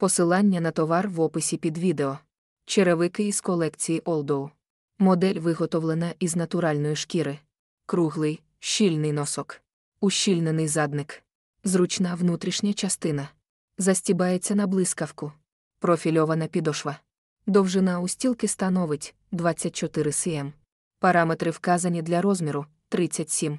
Посилання на товар в описі під відео. Черевики із колекції Олдоу. Модель виготовлена із натуральної шкіри. Круглий, щільний носок. Ущільнений задник. Зручна внутрішня частина. Застібається на блискавку. Профільована підошва. Довжина устілки становить 24 см. Параметри вказані для розміру 37.